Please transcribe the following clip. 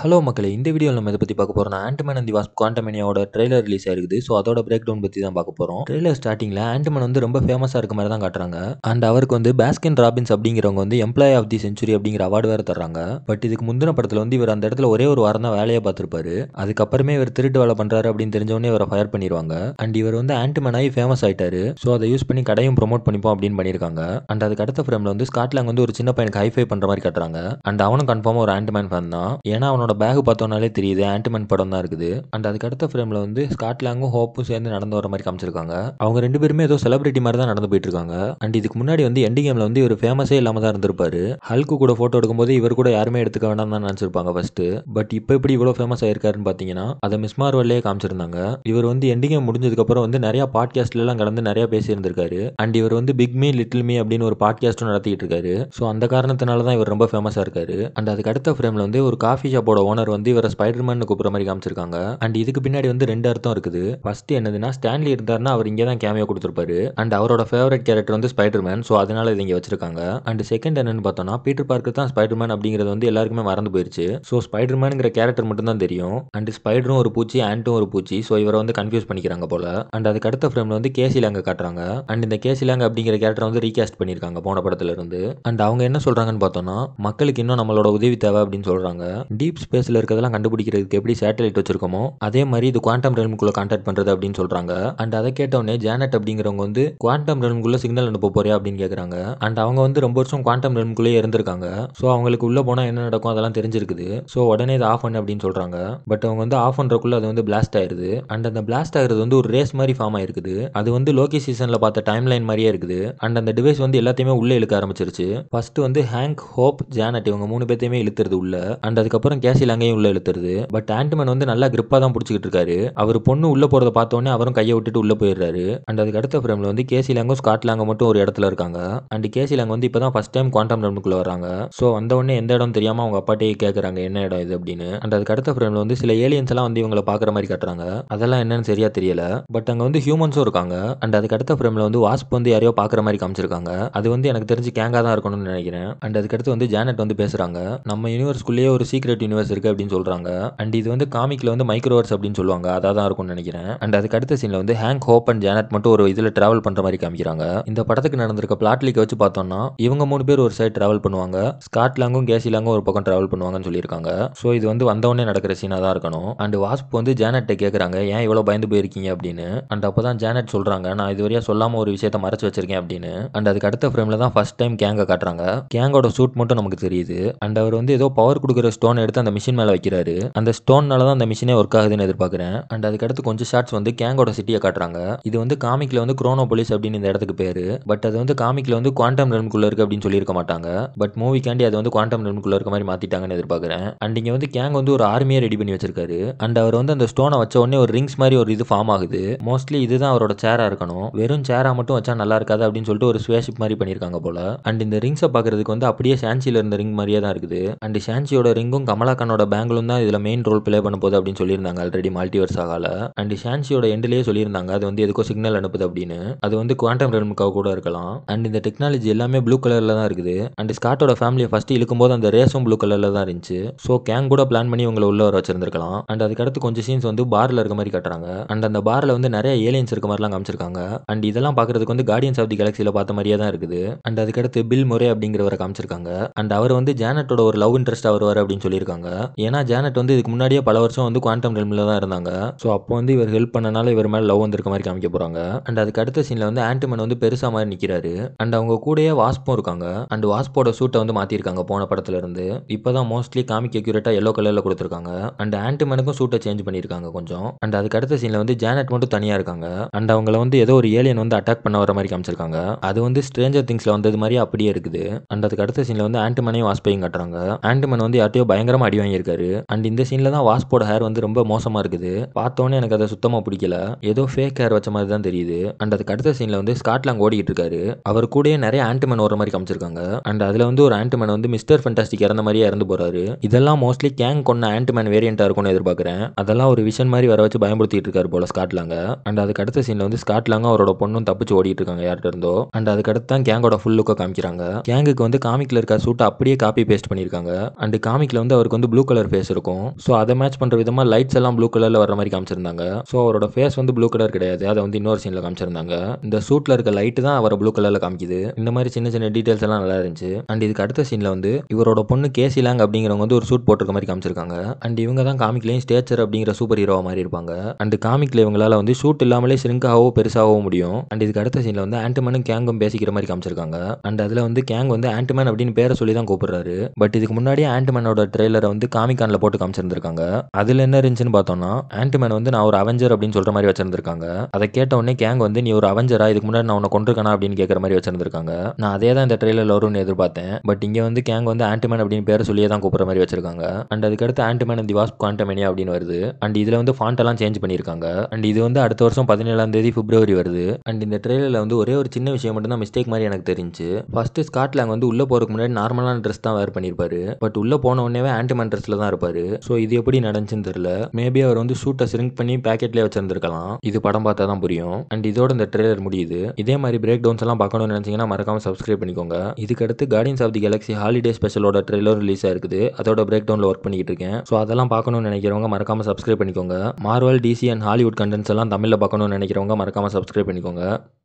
hello மக்களே இந்த வீடியோவில் நம்ம இதை பற்றி பார்க்க போகிறோம் ஆண்டமேன் அண்ட் வாஸ் குவாண்டமேனியாவோட ட்ரெயிலர் ரிலீஸ் ஆயிருக்குது ஸோ அதோட பிரேக் டவுன் பற்றி தான் பார்க்க போகிறோம் ட்ரெயிலர் ஸ்டார்டிங்கில் ஆண்டமேன் வந்து ரொம்ப ஃபேமஸாக இருக்க மாதிரி தான் காட்டுறாங்க அண்ட் அவருக்கு வந்து பேஸ்கின் ராபின்ஸ் அப்படிங்கிறவங்க வந்து எம்ப்ளாய் ஆஃப் தி செஞ்சுரி அப்படிங்கிற அவார்டு வேறு தர்றாங்க பட் இதுக்கு முந்தின படத்தில் வந்து இவர் அந்த இடத்துல ஒரே ஒரு வாரம் தான் வேலையை பார்த்துருப்பாரு அதுக்கப்புறமே இவர் திருட்டு வேலை பண்ணுறாரு அப்படின்னு தெரிஞ்சவொடனே இவரை ஃபயர் பண்ணிடுவாங்க அண்ட் இவர் வந்து ஆண்டமேன் ஆகி ஃபேமஸ் ஆயிட்டாரு ஸோ அதை யூஸ் பண்ணி கடையும் ப்ரொமோட் பண்ணிப்போம் அப்படின்னு பண்ணியிருக்காங்க அண்ட் அதுக்கு அடுத்த ஃப்ரேமில் வந்து ஸ்காட்லாங் வந்து ஒரு சின்ன பையனுக்கு ஹைஃபை பண்ணுற மாதிரி காட்டுறாங்க அண்ட் அவனும் கன்ஃபார்மாக ஒரு ஆண்டமேன் ஃபேன் தான் ஏன்னா அவனோட அவனோட பேக் பார்த்தோன்னாலே தெரியுது ஆன்டிமன் படம் தான் இருக்குது அண்ட் அதுக்கு அடுத்த ஃப்ரேமில் வந்து ஸ்காட்லாங்கும் ஹோப்பும் சேர்ந்து நடந்து வர மாதிரி காமிச்சிருக்காங்க அவங்க ரெண்டு பேருமே ஏதோ செலிபிரிட்டி மாதிரி தான் நடந்து போயிட்டு இருக்காங்க அண்ட் இதுக்கு முன்னாடி வந்து எண்டி கேமில் வந்து இவர் ஃபேமஸே இல்லாமல் தான் இருந்திருப்பாரு ஹல்கு கூட ஃபோட்டோ எடுக்கும்போது இவர் கூட யாருமே எடுத்துக்க வேண்டாம் தான் நினச்சிருப்பாங்க ஃபர்ஸ்ட் பட் இப்போ எப்படி இவ்வளோ ஃபேமஸ் ஆயிருக்காருன்னு பார்த்தீங்கன்னா அதை மிஸ் மார்வல்லே காமிச்சிருந்தாங்க இவர் வந்து முடிஞ்சதுக்கு முடிஞ்சதுக்கப்புறம் வந்து நிறையா பாட்காஸ்ட்லாம் கடந்து நிறையா பேசியிருந்திருக்காரு அண்ட் இவர் வந்து பிக் மீ லிட்டில் மீ அப்படின்னு ஒரு பாட்காஸ்ட்டும் நடத்திட்டு இருக்காரு ஸோ அந்த காரணத்தினால தான் இவர் ரொம்ப ஃபேமஸாக இருக்காரு அண்ட் அதுக்கு அடுத்த ஃப்ரேம்ல வந்து ஒரு காஃபி ஷாப்போட படத்தோட ஓனர் வந்து இவரை ஸ்பைடர்மேன் கூப்பிட்ற மாதிரி காமிச்சிருக்காங்க அண்ட் இதுக்கு பின்னாடி வந்து ரெண்டு அர்த்தம் இருக்குது ஃபர்ஸ்ட் என்னதுன்னா ஸ்டான்லி இருந்தாருன்னா அவர் இங்கே தான் கேமியோ கொடுத்துருப்பாரு அண்ட் அவரோட ஃபேவரட் கேரக்டர் வந்து ஸ்பைடர்மேன் ஸோ அதனால இது இங்கே வச்சிருக்காங்க அண்ட் செகண்ட் என்னன்னு பார்த்தோம்னா பீட்டர் பார்க்கு தான் ஸ்பைடர்மேன் அப்படிங்கிறது வந்து எல்லாருக்குமே மறந்து போயிருச்சு ஸோ ஸ்பைடர்மேனுங்கிற கேரக்டர் மட்டும் தான் தெரியும் அண்ட் ஸ்பைடரும் ஒரு பூச்சி ஆண்டும் ஒரு பூச்சி ஸோ இவரை வந்து கன்ஃபியூஸ் பண்ணிக்கிறாங்க போல அண்ட் அதுக்கு அடுத்த ஃப்ரேம்ல வந்து கேசி லாங்க காட்டுறாங்க அண்ட் இந்த கேசி லாங்க அப்படிங்கிற கேரக்டர் வந்து ரீகாஸ்ட் பண்ணியிருக்காங்க போன படத்துல இருந்து அண்ட் அவங்க என்ன சொல்றாங்கன்னு பார்த்தோம்னா மக்களுக்கு இன்னும் நம்மளோட உதவி தேவை அப்படின்னு சொல்றாங்க டீப் ஸ்பேஸில் இருக்கிறதெல்லாம் கண்டுபிடிக்கிறதுக்கு எப்படி சேட்டலைட் வச்சிருக்கோமோ அதே மாதிரி இது குவாண்டம் ரெல்முக்குள்ள கான்டாக்ட் பண்ணுறது அப்படின்னு சொல்கிறாங்க அண்ட் அதை கேட்டவொடனே ஜேனட் அப்படிங்கிறவங்க வந்து குவாண்டம் ரெல்முக்குள்ள சிக்னல் அனுப்ப போறியா அப்படின்னு கேட்குறாங்க அண்ட் அவங்க வந்து ரொம்ப வருஷம் குவாண்டம் ரெல்முக்குள்ளேயே இருந்திருக்காங்க ஸோ அவங்களுக்கு உள்ளே போனால் என்ன நடக்கும் அதெல்லாம் தெரிஞ்சிருக்குது ஸோ உடனே இதை ஆஃப் பண்ணு அப்படின்னு சொல்கிறாங்க பட் அவங்க வந்து ஆஃப் பண்ணுறக்குள்ள அது வந்து பிளாஸ்ட் ஆயிருது அண்ட் அந்த பிளாஸ்ட் ஆகிறது வந்து ஒரு ரேஸ் மாதிரி ஃபார்ம் ஆயிருக்குது அது வந்து லோகி சீசனில் பார்த்த டைம் லைன் மாதிரியே இருக்குது அண்ட் அந்த டிவைஸ் வந்து எல்லாத்தையுமே உள்ளே இழுக்க ஆரம்பிச்சிருச்சு ஃபர்ஸ்ட் வந்து ஹேங்க் ஹோப் ஜானட் இவங்க மூணு பேர்த்தையுமே இழுத்துறது உள்ள அண்ட் அதுக்கப்புறம் கேஸ் கடைசியில் அங்கேயும் உள்ள இழுத்துருது பட் ஆண்ட்மேன் வந்து நல்லா கிரிப்பா தான் பிடிச்சிக்கிட்டு இருக்காரு அவர் பொண்ணு உள்ள போகிறத பார்த்தோன்னே அவரும் கையை விட்டுட்டு உள்ள போயிடுறாரு அண்ட் அதுக்கு அடுத்த ஃப்ரேம்ல வந்து கேசி லாங்கும் லாங்க மட்டும் ஒரு இடத்துல இருக்காங்க அண்ட் கேசி லாங் வந்து இப்போ தான் ஃபஸ்ட் டைம் குவாண்டம் ரம்னுக்குள்ள வராங்க ஸோ உடனே எந்த இடம் தெரியாமல் அவங்க அப்பாட்டையே கேட்குறாங்க என்ன இடம் இது அப்படின்னு அண்ட் அதுக்கு அடுத்த ஃப்ரேமில் வந்து சில ஏலியன்ஸ் எல்லாம் வந்து இவங்களை பார்க்குற மாதிரி காட்டுறாங்க அதெல்லாம் என்னன்னு சரியா தெரியல பட் அங்கே வந்து ஹியூமன்ஸும் இருக்காங்க அண்ட் அதுக்கு அடுத்த ஃப்ரேமில் வந்து வாஸ்ப் வந்து யாரையோ பார்க்குற மாதிரி காமிச்சிருக்காங்க அது வந்து எனக்கு தெரிஞ்சு கேங்காக தான் இருக்கணும்னு நினைக்கிறேன் அண்ட் அதுக்கடுத்து வந்து ஜானட் வந்து பேசுகிறாங்க நம்ம யூனிவர்ஸ்குள்ளேயே ஒரு சீக்ரெட் யூனிவர்ஸ் டிஃப்ரென்ஸ் இருக்குது அப்படின்னு சொல்கிறாங்க அண்ட் இது வந்து காமிக்கில் வந்து மைக்ரோவர்ஸ் அப்படின்னு சொல்லுவாங்க அதான் தான் இருக்கும்னு நினைக்கிறேன் அண்ட் அதுக்கு அடுத்த சீனில் வந்து ஹேங் ஹோப் அண்ட் ஜானட் மட்டும் ஒரு இதில் ட்ராவல் பண்ணுற மாதிரி காமிக்கிறாங்க இந்த படத்துக்கு நடந்திருக்க பிளாட்லிக்கை வச்சு பார்த்தோம்னா இவங்க மூணு பேர் ஒரு சைடு ட்ராவல் பண்ணுவாங்க ஸ்காட்லாங்கும் கேசிலாங்கும் ஒரு பக்கம் ட்ராவல் பண்ணுவாங்கன்னு சொல்லியிருக்காங்க ஸோ இது வந்து வந்தவொடனே நடக்கிற சீனாக தான் இருக்கணும் அண்ட் வாஸ்ப் வந்து ஜானட்டை கேட்குறாங்க ஏன் இவ்வளோ பயந்து போயிருக்கீங்க அப்படின்னு அண்ட் அப்போ தான் ஜானட் சொல்கிறாங்க நான் இதுவரையா சொல்லாமல் ஒரு விஷயத்த மறைச்சு வச்சிருக்கேன் அப்படின்னு அண்ட் அதுக்கு அடுத்த ஃப்ரேமில் தான் ஃபர்ஸ்ட் டைம் கேங்கை காட்டுறாங்க கேங்கோட சூட் மட்டும் நமக்கு தெரியுது அண்ட் அவர் வந்து ஏதோ பவர் கொடுக்குற ஸ்டோன் எடுத்து அந்த மிஷின் மேலே வைக்கிறாரு அந்த ஸ்டோன்னால தான் அந்த மிஷினே ஒர்க் ஆகுதுன்னு எதிர்பார்க்குறேன் அண்ட் அதுக்கடுத்து கொஞ்சம் ஷார்ட்ஸ் வந்து கேங்கோட சிட்டியை காட்டுறாங்க இது வந்து காமிக்ல வந்து குரோனோ போலீஸ் அப்படின்னு இந்த இடத்துக்கு பேரு பட் அது வந்து காமிக்ல வந்து குவாண்டம் ரெம்குள்ளே இருக்கு அப்படின்னு சொல்லியிருக்க மாட்டாங்க பட் மூவிக்காண்டி அது வந்து குவாண்டம் ரெம்குள்ளே இருக்க மாதிரி மாத்திட்டாங்கன்னு எதிர்பார்க்குறேன் அண்ட் இங்கே வந்து கேங் வந்து ஒரு ஆர்மியை ரெடி பண்ணி வச்சிருக்காரு அண்ட் அவர் வந்து அந்த ஸ்டோனை வச்ச உடனே ஒரு ரிங்ஸ் மாதிரி ஒரு இது ஃபார்ம் ஆகுது மோஸ்ட்லி இதுதான் அவரோட சேரா இருக்கணும் வெறும் சேரா மட்டும் வச்சா நல்லா இருக்காது அப்படின்னு சொல்லிட்டு ஒரு ஸ்வேஷிப் மாதிரி பண்ணியிருக்காங்க போல அண்ட் இந்த ரிங்ஸை பாக்குறதுக்கு வந்து அப்படியே ஷான்சியில் இருந்த ரிங் மாதிரியே தான் இருக்குது அண்ட் ஷான்சியோட ரிங்கும் கமலா ஷான்ஷானோட பேங்க்லும் தான் இதில் மெயின் ரோல் பிளே பண்ண போது அப்படின்னு சொல்லியிருந்தாங்க ஆல்ரெடி மல்டிவர்ஸ் ஆகால அண்ட் ஷான்ஷியோட எண்ட்லேயே சொல்லியிருந்தாங்க அது வந்து எதுக்கோ சிக்னல் அனுப்புது அப்படின்னு அது வந்து குவாண்டம் ரெல்முக்காக கூட இருக்கலாம் அண்ட் இந்த டெக்னாலஜி எல்லாமே ப்ளூ கலரில் தான் இருக்குது அண்ட் ஸ்காட்டோட ஃபேமிலியை ஃபஸ்ட்டு இழுக்கும்போது அந்த ரேஸும் ப்ளூ கலரில் தான் இருந்துச்சு ஸோ கேங் கூட பிளான் பண்ணி உங்களை உள்ள வர வச்சிருந்துருக்கலாம் அண்ட் அதுக்கடுத்து கொஞ்சம் சீன்ஸ் வந்து பாரில் இருக்க மாதிரி காட்டுறாங்க அண்ட் அந்த பாரில் வந்து நிறைய ஏலியன்ஸ் இருக்க மாதிரிலாம் காமிச்சிருக்காங்க அண்ட் இதெல்லாம் பார்க்குறதுக்கு வந்து கார்டியன்ஸ் ஆஃப் தி கேலக்சியில் பார்த்த மாதிரியே தான் இருக்குது அண்ட் அதுக்கடுத்து பில் முறை அப்படிங்கிறவரை காமிச்சிருக்காங்க அண்ட் அவர் வந்து ஜானட்டோட ஒரு லவ் இன்ட்ரெஸ்ட் அவர் வருவார் அப்படின்னு சொல்லியிருக்காங்க ஏன்னா ஜானட் வந்து இதுக்கு முன்னாடியே பல வருஷம் வந்து குவாண்டம் ரெல்மில் தான் இருந்தாங்க ஸோ அப்போ வந்து இவர் ஹெல்ப் பண்ணனால இவர் மேலே லவ் வந்திருக்க மாதிரி காமிக்க போகிறாங்க அண்ட் அதுக்கு அடுத்த சீனில் வந்து ஆன்டிமன் வந்து பெருசாக மாதிரி நிற்கிறாரு அண்ட் அவங்க கூடயே வாஸ்பும் இருக்காங்க அண்ட் வாஸ்போட சூட்டை வந்து மாற்றிருக்காங்க போன படத்துல இருந்து இப்போ தான் மோஸ்ட்லி காமிக் அக்யூரேட்டாக எல்லோ கலரில் கொடுத்துருக்காங்க அண்ட் ஆன்டிமனுக்கும் சூட்டை சேஞ்ச் பண்ணியிருக்காங்க கொஞ்சம் அண்ட் அதுக்கு அடுத்த சீனில் வந்து ஜானட் மட்டும் தனியாக இருக்காங்க அண்ட் அவங்கள வந்து ஏதோ ஒரு ஏலியன் வந்து அட்டாக் பண்ண வர மாதிரி காமிச்சிருக்காங்க அது வந்து ஸ்ட்ரேஞ்சர் திங்ஸில் வந்தது மாதிரி அப்படியே இருக்குது அண்ட் அதுக்கு அடுத்த சீனில் வந்து ஆன்டிமனையும் வாஸ்பையும் காட்டுறாங்க ஆன்டிமன் வந்து யார்ட்டையோ பயங்கரமாக அடி அடி வாங்கியிருக்காரு அண்ட் இந்த சீனில் தான் வாஸ்போட ஹேர் வந்து ரொம்ப மோசமாக இருக்குது பார்த்தோன்னே எனக்கு அதை சுத்தமாக பிடிக்கல ஏதோ ஃபேக் ஹேர் வச்ச மாதிரி தான் தெரியுது அண்ட் அதுக்கு அடுத்த சீனில் வந்து ஸ்காட்லாங் ஓடிக்கிட்டு இருக்காரு அவர் கூடயே நிறைய ஆன்டிமேன் ஓடுற மாதிரி காமிச்சிருக்காங்க அண்ட் அதில் வந்து ஒரு ஆன்டிமேன் வந்து மிஸ்டர் ஃபண்டாஸ்டிக் இறந்த மாதிரியே இறந்து போகிறாரு இதெல்லாம் மோஸ்ட்லி கேங் கொண்ட ஆன்டிமேன் வேரியண்ட்டாக இருக்கும்னு எதிர்பார்க்குறேன் அதெல்லாம் ஒரு விஷன் மாதிரி வர வச்சு பயன்படுத்திட்டு இருக்காரு போல ஸ்காட்லாங்க அண்ட் அதுக்கு அடுத்த சீனில் வந்து ஸ்காட்லாங்க அவரோட பொண்ணும் தப்பிச்சு ஓடிட்டு இருக்காங்க யார்கிட்ட இருந்தோ அண்ட் அதுக்கு அடுத்து தான் கேங்கோட ஃபுல் லுக்கை காமிக்கிறாங்க கேங்குக்கு வந்து காமிக்கில் இருக்க சூட்டை அப்படியே காப்பி பேஸ்ட் பண்ணியிருக்காங்க அண்ட் காமிக்கில் வந்து அவருக்கு வந்து வந்து ப்ளூ கலர் ஃபேஸ் இருக்கும் ஸோ அதை மேட்ச் பண்ணுற விதமாக லைட்ஸ் எல்லாம் ப்ளூ கலரில் வர மாதிரி காமிச்சிருந்தாங்க ஸோ அவரோட ஃபேஸ் வந்து ப்ளூ கலர் கிடையாது அதை வந்து இன்னொரு சீனில் காமிச்சிருந்தாங்க இந்த சூட்டில் இருக்க லைட்டு தான் அவரை ப்ளூ கலரில் காமிக்குது இந்த மாதிரி சின்ன சின்ன டீட்டெயில்ஸ் எல்லாம் நல்லா இருந்துச்சு அண்ட் இதுக்கு அடுத்த சீனில் வந்து இவரோட பொண்ணு கேசி லாங் அப்படிங்கிறவங்க வந்து ஒரு சூட் போட்டிருக்க மாதிரி காமிச்சிருக்காங்க அண்ட் இவங்க தான் காமிக்லேயும் ஸ்டேச்சர் அப்படிங்கிற சூப்பர் ஹீரோ மாதிரி இருப்பாங்க அண்ட் காமிக்ல இவங்களால வந்து ஷூட் இல்லாமலே சிரிங்காகவோ பெருசாகவும் முடியும் அண்ட் இதுக்கு அடுத்த சீனில் வந்து ஆண்டமனும் கேங்கும் பேசிக்கிற மாதிரி காமிச்சிருக்காங்க அண்ட் அதில் வந்து கேங் வந்து ஆண்டமேன் அப்படின்னு பேரை சொல்லி தான் கூப்பிடுறாரு பட் இதுக்கு முன்னாடி ஆண்டமேனோட ட்ரெய்லரை வந்து வந்து காமிக்கானில் போட்டு காமிச்சிருந்திருக்காங்க அதில் என்ன இருந்துச்சுன்னு பார்த்தோம்னா ஆன்டிமேன் வந்து நான் ஒரு அவெஞ்சர் அப்படின்னு சொல்கிற மாதிரி வச்சிருந்திருக்காங்க அதை கேட்ட உடனே கேங் வந்து நீ ஒரு அவெஞ்சரா இதுக்கு முன்னாடி நான் உன்னை கொண்டிருக்கானா அப்படின்னு கேட்கற மாதிரி வச்சிருந்திருக்காங்க நான் அதே தான் இந்த ட்ரெயிலரில் வரும்னு எதிர்பார்த்தேன் பட் இங்கே வந்து கேங் வந்து ஆன்டிமேன் அப்படின்னு பேர் சொல்லியே தான் கூப்பிட்ற மாதிரி வச்சிருக்காங்க அண்ட் அதுக்கடுத்து ஆன்டிமேன் தி வாஸ் குவான்டமேனியா அப்படின்னு வருது அண்ட் இதில் வந்து ஃபாண்டெல்லாம் சேஞ்ச் பண்ணியிருக்காங்க அண்ட் இது வந்து அடுத்த வருஷம் பதினேழாம் தேதி பிப்ரவரி வருது அண்ட் இந்த ட்ரெயிலரில் வந்து ஒரே ஒரு சின்ன விஷயம் மட்டும் தான் மிஸ்டேக் மாதிரி எனக்கு தெரிஞ்சு ஃபர்ஸ்ட் ஸ்காட்லாங் வந்து உள்ளே போகிறதுக்கு முன்னாடி நார்மலான ட்ரெஸ் தான் வேர் பண்ணியிருப்பாரு பட் உள்ளே போன உடனே ஆன்டிமேன் செவன் தான் இருப்பாரு ஸோ இது எப்படி நடந்துச்சுன்னு தெரியல மேபி அவர் வந்து சூட்டை ஸ்ரிங்க் பண்ணி பேக்கெட்லேயே வச்சிருந்துருக்கலாம் இது படம் பார்த்தா தான் புரியும் அண்ட் இதோட இந்த ட்ரெய்லர் முடியுது இதே மாதிரி பிரேக் டவுன்ஸ் எல்லாம் பார்க்கணும்னு நினைச்சீங்கன்னா மறக்காம சப்ஸ்கிரைப் பண்ணிக்கோங்க இதுக்கடுத்து Guardians of the Galaxy holiday ஸ்பெஷலோட ட்ரெய்லர் ரிலீஸ் ஆயிருக்குது அதோட பிரேக் டவுன்ல ஒர்க் பண்ணிக்கிட்டு இருக்கேன் ஸோ அதெல்லாம் பார்க்கணும்னு நினைக்கிறவங்க மறக்காம சப்ஸ்கிரைப் பண்ணிக்கோங்க Marvel DC and Hollywood contents எல்லாம் தமிழில் பார்க்கணும்னு நினைக்கிறவங்க மறக்காம சப்ஸ்கிரைப் பண்ணிக்கோங்க